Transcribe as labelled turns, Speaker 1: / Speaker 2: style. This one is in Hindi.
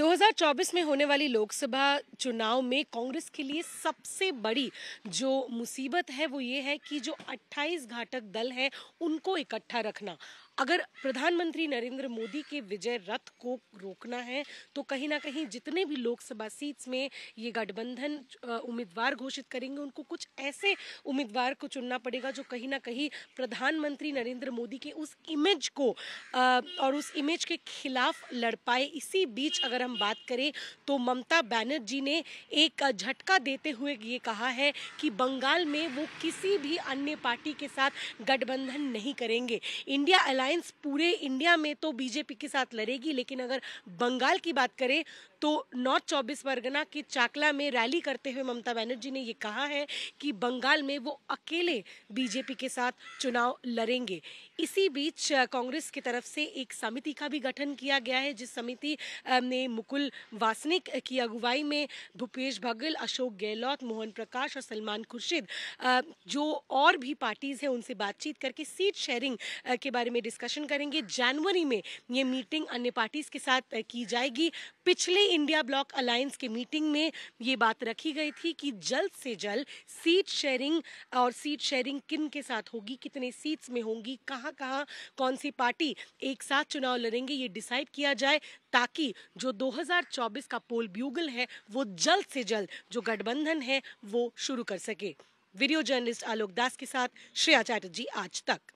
Speaker 1: 2024 में होने वाली लोकसभा चुनाव में कांग्रेस के लिए सबसे बड़ी जो मुसीबत है वो ये है कि जो 28 घाटक दल हैं उनको इकट्ठा रखना अगर प्रधानमंत्री नरेंद्र मोदी के विजय रथ को रोकना है तो कहीं ना कहीं जितने भी लोकसभा सीट्स में ये गठबंधन उम्मीदवार घोषित करेंगे उनको कुछ ऐसे उम्मीदवार को चुनना पड़ेगा जो कहीं ना कहीं प्रधानमंत्री नरेंद्र मोदी के उस इमेज को और उस इमेज के खिलाफ लड़ पाए इसी बीच अगर हम बात करें तो ममता बनर्जी ने एक झटका देते हुए ये कहा है कि बंगाल में वो किसी भी अन्य पार्टी के साथ गठबंधन नहीं करेंगे इंडिया अलायंस पूरे इंडिया में तो बीजेपी के साथ लड़ेगी लेकिन अगर बंगाल की बात करें तो नॉर्थ चौबीस परगना के चाकला में रैली करते हुए ममता बनर्जी ने ये कहा है कि बंगाल में वो अकेले बीजेपी के साथ चुनाव लड़ेंगे इसी बीच कांग्रेस की तरफ से एक समिति का भी गठन किया गया है जिस समिति ने मुकुल वासनिक की अगुवाई में भूपेश बघेल अशोक गहलोत मोहन प्रकाश और सलमान खुर्शीद जो और भी पार्टीज हैं उनसे बातचीत करके सीट शेयरिंग के बारे में डिस्कशन करेंगे जनवरी में ये मीटिंग अन्य पार्टीज के साथ की जाएगी पिछले इंडिया ब्लॉक अलायंस के मीटिंग में ये बात रखी गई थी कि जल्द से जल्द सीट शेयरिंग और सीट शेयरिंग किन के साथ होगी कितने सीट्स में होंगी कहाँ कहाँ कौन सी पार्टी एक साथ चुनाव लड़ेंगे ये डिसाइड किया जाए ताकि जो 2024 का पोल ब्यूगल है वो जल्द से जल्द जो गठबंधन है वो शुरू कर सके वीडियो जर्नलिस्ट आलोक दास के साथ श्रेया चैटर्जी आज तक